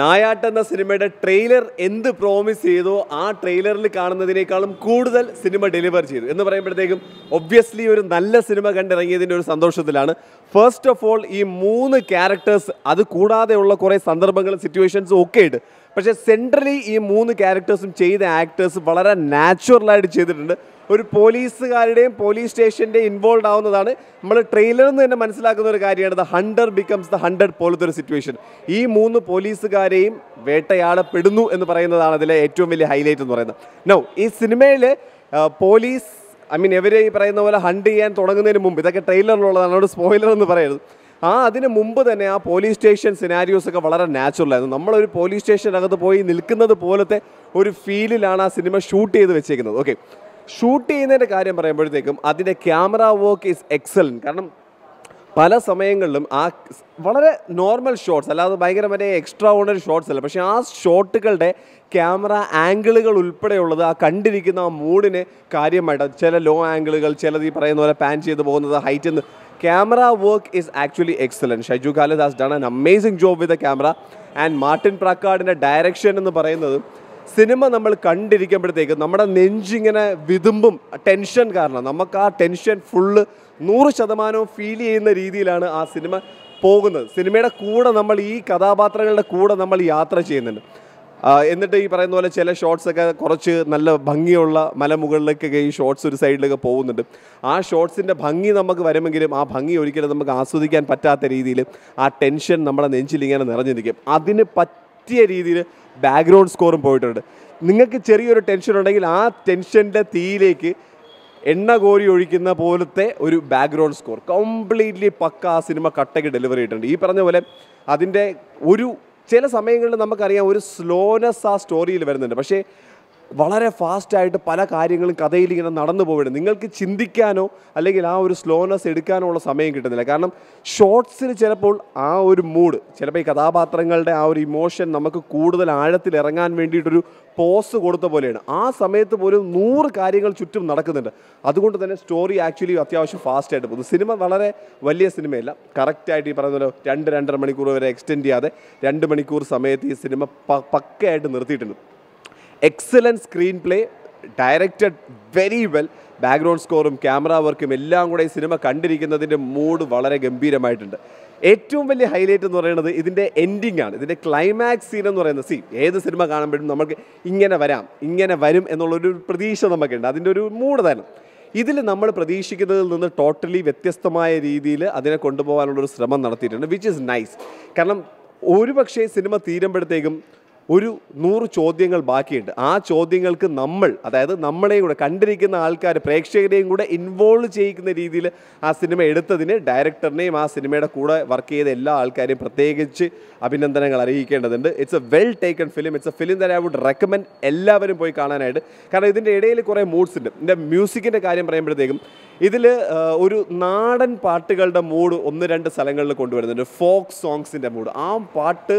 നായാട്ട് എന്ന സിനിമയുടെ ട്രെയിലർ എന്ത് പ്രോമിസ് ചെയ്തോ ആ ട്രെയിലറിൽ കാണുന്നതിനേക്കാളും കൂടുതൽ സിനിമ ഡെലിവർ ചെയ്തു എന്ന് പറയുമ്പോഴത്തേക്കും ഒബ്വിയസ്ലി ഒരു നല്ല സിനിമ കണ്ടിറങ്ങിയതിൻ്റെ ഒരു സന്തോഷത്തിലാണ് ഫസ്റ്റ് ഓഫ് ഓൾ ഈ മൂന്ന് ക്യാരക്ടേഴ്സ് അത് കൂടാതെയുള്ള കുറേ സന്ദർഭങ്ങളും സിറ്റുവേഷൻസും ഒക്കെ ഉണ്ട് പക്ഷേ സെൻട്രലി ഈ മൂന്ന് ക്യാരക്ടേഴ്സും ചെയ്ത ആക്ടേഴ്സ് വളരെ നാച്ചുറലായിട്ട് ചെയ്തിട്ടുണ്ട് ഒരു പോലീസുകാരുടെയും പോലീസ് സ്റ്റേഷൻ്റെയും ഇൻവോൾവ് ആവുന്നതാണ് നമ്മൾ ട്രെയിലറിൽ നിന്ന് തന്നെ മനസ്സിലാക്കുന്ന ഒരു കാര്യമാണ് the hunter becomes the hunted പോലത്തെ ഒരു സിറ്റുവേഷൻ ഈ മൂന്ന് പോലീസുകാരെയും വേട്ടയാടപ്പെടുന്നു എന്ന് പറയുന്നതാണ് അതിലെ ഏറ്റവും വലിയ ഹൈലൈറ്റ് എന്ന് പറയുന്നത് നോ ഈ സിനിമയിൽ പോലീസ് ഐ മീൻ ഇവർ ഈ പറയുന്ന പോലെ ഹണ്ട് ചെയ്യാൻ തുടങ്ങുന്നതിന് മുമ്പ് ഇതൊക്കെ ട്രെയിലറിലുള്ളതാണ് അവിടെ സ്പോയിലർ എന്ന് പറയുന്നത് ആ അതിന് മുമ്പ് തന്നെ ആ പോലീസ് സ്റ്റേഷൻ സിനാരിയോസ് ഒക്കെ വളരെ നാച്ചുറൽ ആയിരുന്നു നമ്മളൊരു പോലീസ് സ്റ്റേഷനകത്ത് പോയി നിൽക്കുന്നത് പോലത്തെ ഒരു ഫീലിലാണ് ആ സിനിമ ഷൂട്ട് ചെയ്ത് വെച്ചേക്കുന്നത് ഓക്കെ ഷൂട്ട് ചെയ്യുന്നതിൻ്റെ കാര്യം പറയുമ്പോഴത്തേക്കും അതിൻ്റെ ക്യാമറ വർക്ക് ഈസ് എക്സലൻറ്റ് കാരണം പല സമയങ്ങളിലും ആ വളരെ നോർമൽ ഷോട്ട്സ് അല്ലാതെ ഭയങ്കര മറ്റേ എക്സ്ട്രാ ഓണറി ഷോട്ട്സ് അല്ല പക്ഷേ ആ ഷോട്ടുകളുടെ ക്യാമറ ആംഗിളുകൾ ഉൾപ്പെടെയുള്ളത് ആ കണ്ടിരിക്കുന്ന ആ മൂഡിനെ കാര്യമായിട്ട് ചില ലോ ആംഗിളുകൾ ചിലത് ഈ പറയുന്ന പോലെ പാൻ ചെയ്ത് പോകുന്നത് ഹൈറ്റ് എന്ന് camera work is actually excellent. Shaiju Khalid has done an amazing job with the camera and Martin Prakadiൻ്റെ ഡയറക്ഷൻ എന്ന് പറയുന്നത് സിനിമ നമ്മൾ കണ്ടിരിക്കുമ്പോഴത്തേക്ക് നമ്മുടെ നെഞ്ചിങ്ങനെ വിതുമ്പും ടെൻഷൻ കാരണം നമുക്ക് ആ ടെൻഷൻ ഫുള്ള് നൂറ് ശതമാനവും ഫീൽ ചെയ്യുന്ന രീതിയിലാണ് ആ സിനിമ പോകുന്നത് സിനിമയുടെ കൂടെ നമ്മൾ ഈ കഥാപാത്രങ്ങളുടെ കൂടെ നമ്മൾ യാത്ര ചെയ്യുന്നുണ്ട് എന്നിട്ട് ഈ പറയുന്ന പോലെ ചില ഷോട്ട്സ് ഒക്കെ കുറച്ച് നല്ല ഭംഗിയുള്ള മലമുകളിലേക്കൊക്കെ ഈ ഷോർട്സ് ഒരു സൈഡിലൊക്കെ പോകുന്നുണ്ട് ആ ഷോർട്സിൻ്റെ ഭംഗി നമുക്ക് വരുമെങ്കിലും ആ ഭംഗി ഒരിക്കലും നമുക്ക് ആസ്വദിക്കാൻ പറ്റാത്ത രീതിയിൽ ആ ടെൻഷൻ നമ്മുടെ നെഞ്ചിലിങ്ങനെ നിൽക്കും അതിന് പറ്റിയ രീതിയിൽ ബാക്ക്ഗ്രൗണ്ട് സ്കോറും പോയിട്ടുണ്ട് നിങ്ങൾക്ക് ചെറിയൊരു ടെൻഷൻ ഉണ്ടെങ്കിൽ ആ ടെൻഷൻ്റെ തീയിലേക്ക് എണ്ണ കോരി ഒഴിക്കുന്ന പോലത്തെ ഒരു ബാക്ക്ഗ്രൗണ്ട് സ്കോർ കംപ്ലീറ്റ്ലി പക്ക ആ സിനിമ കട്ടയ്ക്ക് ഡെലിവറി ചെയ്തിട്ടുണ്ട് ഈ പറഞ്ഞ പോലെ അതിൻ്റെ ഒരു ചില സമയങ്ങളിൽ നമുക്കറിയാം ഒരു സ്ലോനെസ് ആ സ്റ്റോറിയിൽ വരുന്നുണ്ട് പക്ഷേ വളരെ ഫാസ്റ്റായിട്ട് പല കാര്യങ്ങളും കഥയിൽ ഇങ്ങനെ നടന്നു പോകണം നിങ്ങൾക്ക് ചിന്തിക്കാനോ അല്ലെങ്കിൽ ആ ഒരു സ്ലോനെസ് എടുക്കാനോ ഉള്ള സമയം കിട്ടുന്നില്ല കാരണം ഷോർട്സിന് ചിലപ്പോൾ ആ ഒരു മൂഡ് ചിലപ്പോൾ ഈ കഥാപാത്രങ്ങളുടെ ആ ഒരു ഇമോഷൻ നമുക്ക് കൂടുതൽ ആഴത്തിൽ ഇറങ്ങാൻ വേണ്ടിയിട്ടൊരു പോസ് കൊടുത്ത പോലെയാണ് ആ സമയത്ത് പോലും നൂറ് കാര്യങ്ങൾ ചുറ്റും നടക്കുന്നുണ്ട് അതുകൊണ്ട് തന്നെ സ്റ്റോറി ആക്ച്വലി അത്യാവശ്യം ഫാസ്റ്റായിട്ട് പോകുന്നു സിനിമ വളരെ വലിയ സിനിമയല്ല കറക്റ്റായിട്ട് ഈ പറയുന്നല്ലോ രണ്ട് രണ്ടര മണിക്കൂർ വരെ എക്സ്റ്റെൻഡ് ചെയ്യാതെ രണ്ട് മണിക്കൂർ സമയത്ത് ഈ സിനിമ പക്കയായിട്ട് നിർത്തിയിട്ടുണ്ട് excellent screenplay directed very well background സ്കോറും ക്യാമറ വർക്കും എല്ലാം കൂടെ ഈ സിനിമ കണ്ടിരിക്കുന്നതിൻ്റെ മൂഡ് വളരെ ഗംഭീരമായിട്ടുണ്ട് ഏറ്റവും വലിയ ഹൈലൈറ്റ് എന്ന് പറയുന്നത് ഇതിൻ്റെ എൻഡിങ് ആണ് ഇതിൻ്റെ ക്ലൈമാക്സ് സീൻ എന്ന് പറയുന്നത് സീൻ ഏത് സിനിമ കാണുമ്പോഴും നമുക്ക് ഇങ്ങനെ വരാം ഇങ്ങനെ വരും എന്നുള്ളൊരു പ്രതീക്ഷ നമുക്കുണ്ട് അതിൻ്റെ ഒരു മൂഡ് തന്നെ ഇതിൽ നമ്മൾ പ്രതീക്ഷിക്കുന്നതിൽ നിന്ന് ടോട്ടലി വ്യത്യസ്തമായ രീതിയിൽ അതിനെ കൊണ്ടുപോകാനുള്ളൊരു ശ്രമം നടത്തിയിട്ടുണ്ട് വിച്ച് ഇസ് നൈസ് കാരണം ഒരുപക്ഷേ സിനിമ തീരുമ്പോഴത്തേക്കും ഒരു നൂറ് ചോദ്യങ്ങൾ ബാക്കിയുണ്ട് ആ ചോദ്യങ്ങൾക്ക് നമ്മൾ അതായത് നമ്മളെയും കൂടെ കണ്ടിരിക്കുന്ന ആൾക്കാർ പ്രേക്ഷകരെയും കൂടെ ഇൻവോൾവ് ചെയ്യിക്കുന്ന രീതിയിൽ ആ സിനിമ എടുത്തതിന് ഡയറക്ടറിനെയും ആ സിനിമയുടെ കൂടെ വർക്ക് ചെയ്ത എല്ലാ ആൾക്കാരെയും പ്രത്യേകിച്ച് അഭിനന്ദനങ്ങൾ അറിയിക്കേണ്ടതുണ്ട് it's a well taken film it's a film that I would recommend എല്ലാവരും പോയി കാണാനായിട്ട് കാരണം ഇതിൻ്റെ ഇടയിൽ കുറേ മൂഡ്സ് ഉണ്ട് ഇതിൻ്റെ മ്യൂസിക്കിൻ്റെ കാര്യം പറയുമ്പോഴത്തേക്കും ഇതിൽ ഒരു നാടൻ പാട്ടുകളുടെ മൂഡ് ഒന്ന് രണ്ട് സ്ഥലങ്ങളിൽ കൊണ്ടുവരുന്നുണ്ട് ഫോക്ക് സോങ്സിൻ്റെ മൂഡ് ആ പാട്ട്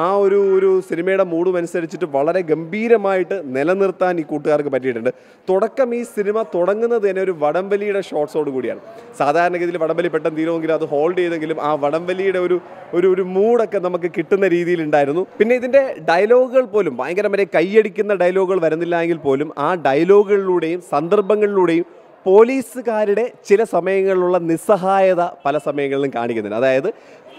ആ ഒരു ഒരു സിനിമയുടെ മൂഡും അനുസരിച്ചിട്ട് വളരെ ഗംഭീരമായിട്ട് നിലനിർത്താൻ ഈ കൂട്ടുകാർക്ക് പറ്റിയിട്ടുണ്ട് തുടക്കം ഈ സിനിമ തുടങ്ങുന്നത് തന്നെ ഒരു വടംവലിയുടെ ഷോർട്സോട് കൂടിയാണ് സാധാരണഗതിയിൽ വടംവലി പെട്ടെന്ന് തീരുമെങ്കിൽ അത് ഹോൾഡ് ചെയ്തെങ്കിലും ആ വടംവലിയുടെ ഒരു ഒരു ഒരു മൂഡൊക്കെ നമുക്ക് കിട്ടുന്ന രീതിയിലുണ്ടായിരുന്നു പിന്നെ ഇതിൻ്റെ ഡയലോഗുകൾ പോലും ഭയങ്കരമായി കൈയടിക്കുന്ന ഡയലോഗുകൾ വരുന്നില്ല എങ്കിൽ പോലും ആ ഡയലോഗുകളിലൂടെയും സന്ദർഭങ്ങളിലൂടെയും പോലീസുകാരുടെ ചില സമയങ്ങളിലുള്ള നിസ്സഹായത പല സമയങ്ങളിലും കാണിക്കുന്നുണ്ട് അതായത്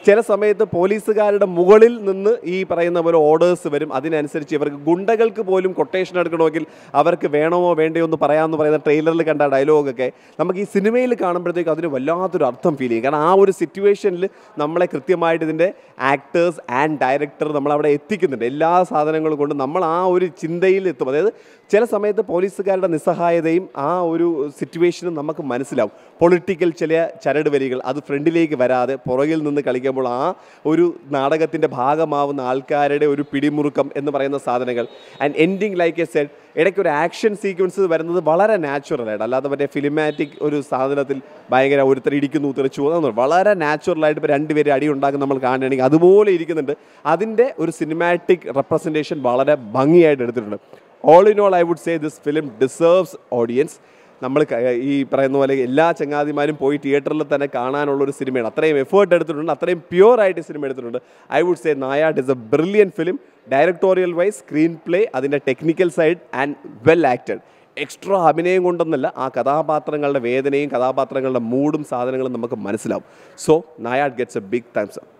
ചില സമയത്ത് പോലീസുകാരുടെ മുകളിൽ നിന്ന് ഈ പറയുന്ന പോലെ ഓർഡേഴ്സ് വരും അതിനനുസരിച്ച് ഇവർക്ക് ഗുണ്ടകൾക്ക് പോലും കൊട്ടേഷൻ എടുക്കണമെങ്കിൽ അവർക്ക് വേണമോ വേണ്ടയോ എന്ന് പറയാമെന്ന് പറയുന്ന ട്രെയിലറിൽ കണ്ട ഡയലോഗൊക്കെ നമുക്ക് ഈ സിനിമയിൽ കാണുമ്പോഴത്തേക്കും അതിന് വല്ലാത്തൊരു അർത്ഥം ഫീൽ ചെയ്യും കാരണം ആ ഒരു സിറ്റുവേഷനിൽ നമ്മളെ കൃത്യമായിട്ട് ഇതിൻ്റെ ആക്ടേഴ്സ് ആൻഡ് ഡയറക്ടർ നമ്മളവിടെ എത്തിക്കുന്നുണ്ട് എല്ലാ സാധനങ്ങളും കൊണ്ട് നമ്മൾ ആ ഒരു ചിന്തയിൽ എത്തും അതായത് ചില സമയത്ത് പോലീസുകാരുടെ നിസ്സഹായതയും ആ ഒരു സിറ്റുവേഷനും നമുക്ക് മനസ്സിലാവും പൊളിറ്റിക്കൽ ചില ചരട് വരികൾ അത് ഫ്രണ്ടിലേക്ക് വരാതെ പുറകിൽ നിന്ന് കളിക്കാൻ പറയുമ്പോൾ ആ ഒരു നാടകത്തിൻ്റെ ഭാഗമാവുന്ന ആൾക്കാരുടെ ഒരു പിടിമുറുക്കം എന്ന് പറയുന്ന സാധനങ്ങൾ ആൻഡ് എൻഡിങ് ലൈക്ക് എ സെഡ് ഇടയ്ക്ക് ഒരു ആക്ഷൻ സീക്വൻസ് വരുന്നത് വളരെ നാച്ചുറലായിട്ട് അല്ലാതെ മറ്റേ ഫിലിമാറ്റിക് ഒരു സാധനത്തിൽ ഭയങ്കര ഒരുത്തർ ഇടിക്കുന്നു തെറിച്ചു പോകുന്നു വളരെ നാച്ചുറലായിട്ട് ഇപ്പോൾ രണ്ടുപേരും അടി ഉണ്ടാക്കുന്ന നമ്മൾ കാണുകയാണെങ്കിൽ അതുപോലെ ഇരിക്കുന്നുണ്ട് അതിൻ്റെ ഒരു സിനിമാറ്റിക് റെപ്രസെൻറ്റേഷൻ വളരെ ഭംഗിയായിട്ട് എടുത്തിട്ടുണ്ട് all in all I would say this film deserves audience നമ്മൾ ഈ പറയുന്ന പോലെ എല്ലാ ചങ്ങാതിമാരും പോയി തിയേറ്ററിൽ തന്നെ കാണാനുള്ള ഒരു സിനിമയാണ് അത്രയും എഫേർട്ട് എടുത്തിട്ടുണ്ട് അത്രയും ആയിട്ട് സിനിമ എടുത്തിട്ടുണ്ട് I would say Nayattu is a brilliant film directorial wise screenplay അതിൻ്റെ technical side and well acted extra അഭിനയം കൊണ്ടൊന്നല്ല ആ കഥാപാത്രങ്ങളുടെ വേദനയും കഥാപാത്രങ്ങളുടെ മൂഡും സാധനങ്ങളും നമുക്ക് മനസ്സിലാവും so Nayattu gets a big thanks